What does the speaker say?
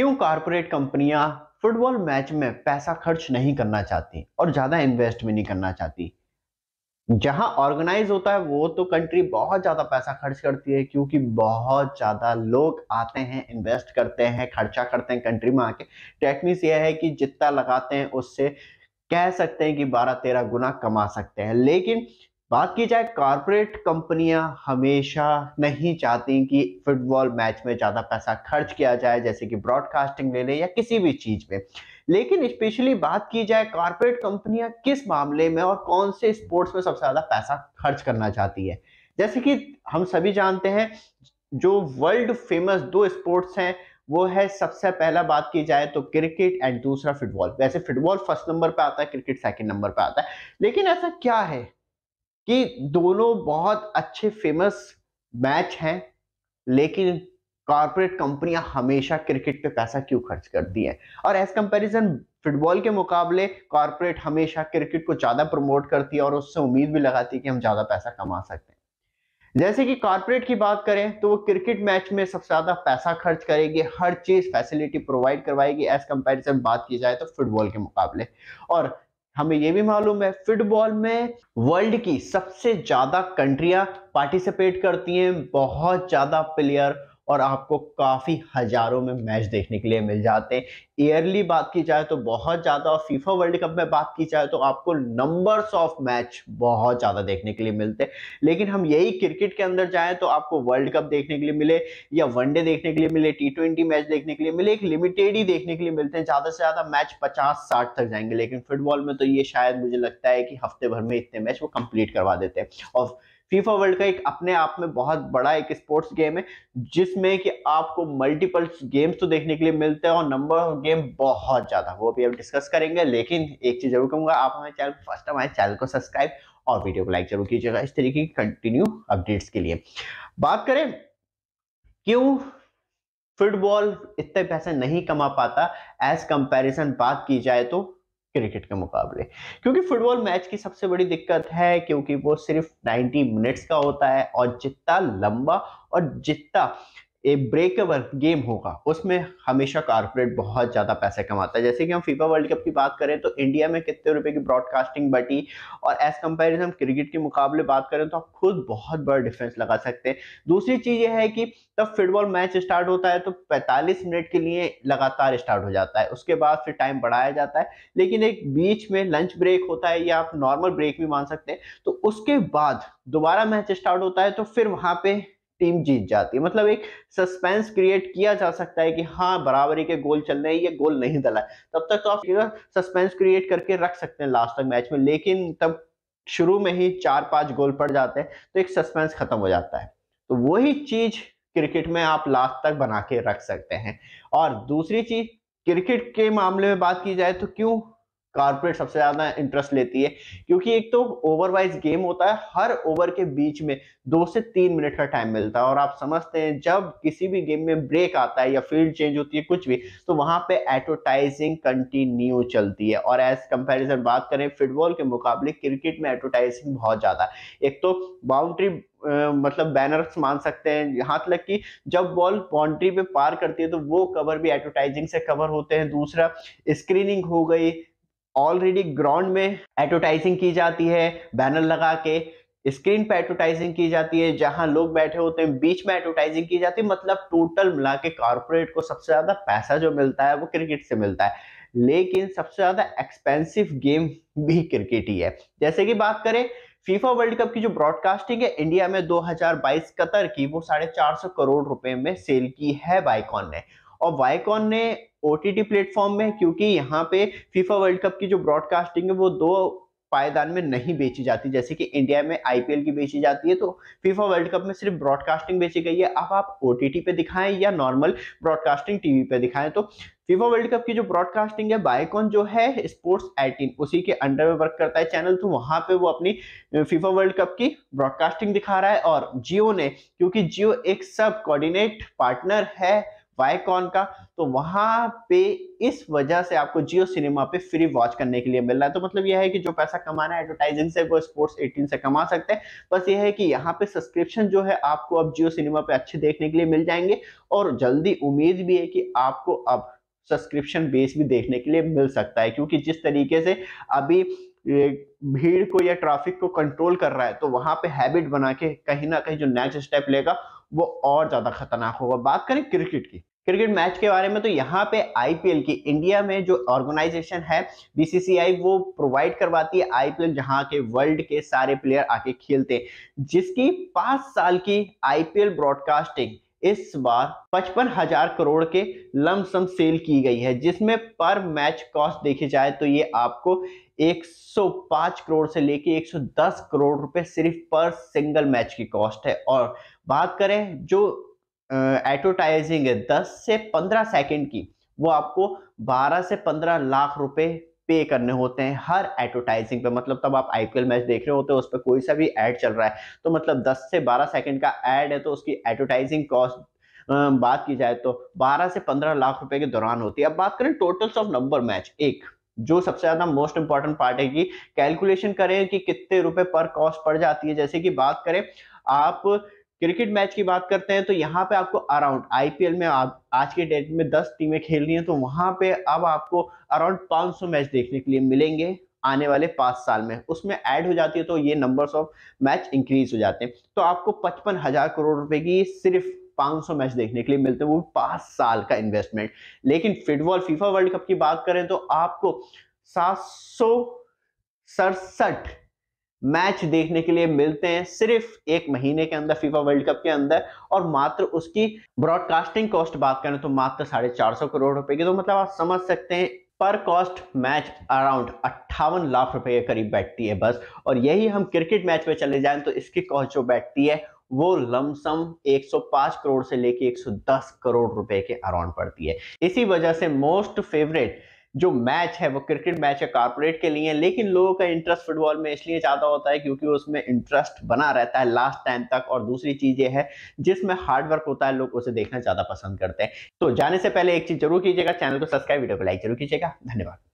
क्यों कारपोरेट कंपनियां football match में पैसा खर्च नहीं करना चाहती और ज्यादा इन्वेस्ट भी नहीं करना चाहती जहां ऑर्गेनाइज होता है वो तो कंट्री बहुत ज्यादा पैसा खर्च करती है क्योंकि बहुत ज्यादा लोग आते हैं इन्वेस्ट करते हैं खर्चा करते हैं कंट्री में आके टेक्निक्स यह है कि जितना लगाते हैं उससे कह सकते हैं कि बारह तेरह गुना कमा सकते हैं लेकिन बात की जाए कॉरपोरेट कंपनियां हमेशा नहीं चाहती कि फुटबॉल मैच में ज़्यादा पैसा खर्च किया जाए जैसे कि ब्रॉडकास्टिंग ले लें या किसी भी चीज़ में लेकिन स्पेशली बात की जाए कॉरपोरेट कंपनियां किस मामले में और कौन से स्पोर्ट्स में सबसे ज़्यादा पैसा खर्च करना चाहती है जैसे कि हम सभी जानते हैं जो वर्ल्ड फेमस दो स्पोर्ट्स हैं वो है सबसे पहला बात की जाए तो क्रिकेट एंड दूसरा फुटबॉल वैसे फुटबॉल फर्स्ट नंबर पे आता है क्रिकेट सेकंड नंबर पे आता है लेकिन ऐसा क्या है कि दोनों बहुत अच्छे फेमस मैच हैं लेकिन कॉरपोरेट कंपनियां हमेशा क्रिकेट पे पैसा क्यों खर्च करती हैं और एज कंपैरिजन फुटबॉल के मुकाबले कॉरपोरेट हमेशा क्रिकेट को ज़्यादा प्रमोट करती है और उससे उम्मीद भी लगाती है कि हम ज़्यादा पैसा कमा सकते हैं जैसे कि कॉरपोरेट की बात करें तो वो क्रिकेट मैच में सबसे ज़्यादा पैसा खर्च करेगी हर चीज़ फैसिलिटी प्रोवाइड करवाएगी एज कंपेरिजन बात की जाए तो फुटबॉल के मुकाबले और हमें यह भी मालूम है फुटबॉल में वर्ल्ड की सबसे ज्यादा कंट्रियां पार्टिसिपेट करती हैं बहुत ज्यादा प्लेयर और आपको काफ़ी हज़ारों में मैच देखने के लिए मिल जाते हैं ईयरली बात की जाए तो बहुत ज़्यादा और फीफा वर्ल्ड कप में बात की जाए तो आपको नंबर्स ऑफ मैच बहुत ज़्यादा देखने के लिए मिलते हैं लेकिन हम यही क्रिकेट के अंदर जाएँ तो आपको वर्ल्ड कप देखने के लिए मिले या वनडे देखने के लिए मिले टी ट्वेंटी मैच देखने के लिए मिले एक लिमिटेड ही देखने के लिए मिलते हैं ज़्यादा से ज़्यादा मैच पचास साठ तक जाएंगे लेकिन फुटबॉल में तो ये शायद मुझे लगता है कि हफ्ते भर में इतने मैच वो कंप्लीट करवा देते हैं और फीफा वर्ल्ड का एक अपने आप में बहुत बड़ा एक स्पोर्ट्स गेम है जिसमें कि आपको मल्टीपल गेम्स तो देखने के लिए मिलते हैं और नंबर ऑफ गेम बहुत ज़्यादा वो भी हम डिस्कस करेंगे लेकिन एक चीज़ जरूर कहूंगा आप हमारे चैनल फर्स्ट हमारे चैनल को सब्सक्राइब और वीडियो को लाइक जरूर कीजिएगा इस तरीके की कंटिन्यू अपडेट्स के लिए बात करें क्यों फुटबॉल इतने पैसे नहीं कमा पाता एज कंपैरिजन बात की जाए तो क्रिकेट के मुकाबले क्योंकि फुटबॉल मैच की सबसे बड़ी दिक्कत है क्योंकि वो सिर्फ 90 मिनट्स का होता है और जितना लंबा और जितना एक ब्रेकेबल गेम होगा उसमें हमेशा कारपोरेट बहुत ज़्यादा पैसे कमाता है जैसे कि हम फीफा वर्ल्ड कप की बात करें तो इंडिया में कितने रुपए की ब्रॉडकास्टिंग बटी और एज कम्पेरिजन हम क्रिकेट के मुकाबले बात करें तो आप खुद बहुत बड़ा डिफरेंस लगा सकते हैं दूसरी चीज़ यह है कि तब फुटबॉल मैच स्टार्ट होता है तो पैंतालीस मिनट के लिए लगातार स्टार्ट हो जाता है उसके बाद फिर टाइम बढ़ाया जाता है लेकिन एक बीच में लंच ब्रेक होता है या आप नॉर्मल ब्रेक भी मान सकते हैं तो उसके बाद दोबारा मैच स्टार्ट होता है तो फिर वहाँ पर टीम जीत जाती है मतलब एक सस्पेंस क्रिएट किया जा सकता है कि हाँ बराबरी के गोल चल रहे हैं ये गोल नहीं डला है तब तक तो आप ना सस्पेंस क्रिएट करके रख सकते हैं लास्ट तक मैच में लेकिन तब शुरू में ही चार पांच गोल पड़ जाते हैं तो एक सस्पेंस खत्म हो जाता है तो वही चीज क्रिकेट में आप लास्ट तक बना के रख सकते हैं और दूसरी चीज क्रिकेट के मामले में बात की जाए तो क्यों कारपोरेट सबसे ज्यादा इंटरेस्ट लेती है क्योंकि एक तो ओवर वाइज गेम होता है हर ओवर के बीच में दो से तीन मिनट का टाइम मिलता है और आप समझते हैं जब किसी भी गेम में ब्रेक आता है या फील्ड चेंज होती है कुछ भी तो वहां पे एडवर्टाइजिंग कंटिन्यू चलती है और एज कंपेरिजन बात करें फुटबॉल के मुकाबले क्रिकेट में एडवर्टाइजिंग बहुत ज्यादा एक तो बाउंड्री मतलब बैनर्स मान सकते हैं यहाँ तक कि जब बॉल बाउंड्री पे पार करती है तो वो कवर भी एडवर्टाइजिंग से कवर होते हैं दूसरा स्क्रीनिंग हो गई ऑलरेडी ग्राउंड में एडवर्टाइजिंग की जाती है बैनर लगा के स्क्रीन पे एडवर्टाइजिंग की जाती है जहां लोग बैठे होते हैं बीच में एडवर्टाइजिंग की जाती है मतलब टोटल मिला के कॉरपोरेट को सबसे ज्यादा पैसा जो मिलता है वो क्रिकेट से मिलता है लेकिन सबसे ज्यादा एक्सपेंसिव गेम भी क्रिकेट ही है जैसे कि बात करें फीफा वर्ल्ड कप की जो ब्रॉडकास्टिंग है इंडिया में 2022 कतर की वो साढ़े चार सौ करोड़ रुपए में सेल की है बाइकॉन ने और वाईकॉन ने ओ टी प्लेटफॉर्म में क्योंकि यहाँ पे फीफा वर्ल्ड कप की जो ब्रॉडकास्टिंग है वो दो पायदान में नहीं बेची जाती जैसे कि इंडिया में आईपीएल की बेची जाती है तो फीफा वर्ल्ड कप में सिर्फ ब्रॉडकास्टिंग बेची गई है अब आप ओ पे दिखाएं या नॉर्मल ब्रॉडकास्टिंग टीवी पे दिखाएं तो फीफा वर्ल्ड कप की जो ब्रॉडकास्टिंग है बायकॉन जो है स्पोर्ट्स एटीन उसी के अंडर में वर्क करता है चैनल तो वहां पे वो अपनी फीफा वर्ल्ड कप की ब्रॉडकास्टिंग दिखा रहा है और जियो ने क्योंकि जियो एक सब कोऑर्डिनेट पार्टनर है वाईकॉन का तो वहां पे इस वजह से आपको जियो सिनेमा पे फ्री वॉच करने के लिए मिल रहा है तो मतलब यह है कि जो पैसा कमाना है एडवर्टाइजिंग से वो स्पोर्ट्स 18 से कमा सकते हैं बस यह है कि यहाँ पे सब्सक्रिप्शन जो है आपको अब जियो सिनेमा पे अच्छे देखने के लिए मिल जाएंगे और जल्दी उम्मीद भी है कि आपको अब सब्सक्रिप्शन बेस भी देखने के लिए मिल सकता है क्योंकि जिस तरीके से अभी भीड़ को या ट्रैफिक को कंट्रोल कर रहा है तो वहां पे हैबिट बना के कहीं ना कहीं जो नेक्स्ट स्टेप लेगा वो और ज्यादा खतरनाक होगा बात करें क्रिकेट की क्रिकेट मैच के बारे में तो यहाँ पे आईपीएल की इंडिया में जो ऑर्गेनाइजेशन है बीसीसीआई वो प्रोवाइड करवाती है आईपीएल जहाँ के वर्ल्ड के सारे प्लेयर आके खेलते हैं जिसकी पांच साल की आईपीएल ब्रॉडकास्टिंग इस बार पचपन हजार करोड़ के लमसम सेल की गई है जिसमें पर मैच कॉस्ट देखी जाए तो ये आपको 105 करोड़ से लेके 110 करोड़ रुपए सिर्फ पर सिंगल मैच की कॉस्ट है और बात करें जो एडवर्टाइजिंग है दस से पंद्रह सेकेंड की वो आपको बारह से पंद्रह लाख रुपए पे करने होते हैं हर एडवर्टाइजिंग पे मतलब तब आप आईपीएल मैच देख रहे होते हैं उस पर कोई सा भी एड चल रहा है तो मतलब दस से बारह सेकंड का एड है तो उसकी एडवर्टाइजिंग कॉस्ट बात की जाए तो 12 से 15 लाख रुपए के दौरान होती है अब बात करें टोटल्स ऑफ नंबर मैच एक जो सबसे ज्यादा मोस्ट इंपॉर्टेंट पार्ट है कि कैलकुलेशन करें कि कितने रुपए पर कॉस्ट पड़ जाती है जैसे कि बात करें आप क्रिकेट मैच की बात करते हैं तो यहाँ पे आपको अराउंड आईपीएल में आप आज के डेट में 10 टीमें खेल रही हैं तो वहां पे अब आपको अराउंड 500 मैच देखने के लिए मिलेंगे आने वाले पांच साल में उसमें ऐड हो जाती है तो ये नंबर्स ऑफ मैच इंक्रीज हो जाते हैं तो आपको पचपन हजार करोड़ रुपए की सिर्फ 500 मैच देखने के लिए मिलते हैं वो पांच साल का इन्वेस्टमेंट लेकिन फुटबॉल फीफा वर्ल्ड कप की बात करें तो आपको सात सौ सड़सठ मैच देखने के लिए मिलते हैं सिर्फ एक महीने के अंदर फीफा वर्ल्ड कप के अंदर और मात्र उसकी ब्रॉडकास्टिंग कॉस्ट बात करें तो मात्र साढ़े चार सौ करोड़ रुपए की तो मतलब आप समझ सकते हैं पर कॉस्ट मैच अराउंड अट्ठावन लाख रुपए के करीब बैठती है बस और यही हम क्रिकेट मैच पे चले जाएं तो इसकी कॉस्ट जो बैठती है वो लमसम 105 करोड़ से लेके 110 करोड़ रुपए के अराउंड पड़ती है इसी वजह से मोस्ट फेवरेट जो मैच है वो क्रिकेट मैच है कारपोरेट के लिए लेकिन लोगों का इंटरेस्ट फुटबॉल में इसलिए ज़्यादा होता है क्योंकि उसमें इंटरेस्ट बना रहता है लास्ट टाइम तक और दूसरी चीज़ ये है जिसमें हार्डवर्क होता है लोग उसे देखना ज़्यादा पसंद करते हैं तो जाने से पहले एक चीज़ जरूर कीजिएगा चैनल को सब्सक्राइब वीडियो को लाइक जरूर कीजिएगा धन्यवाद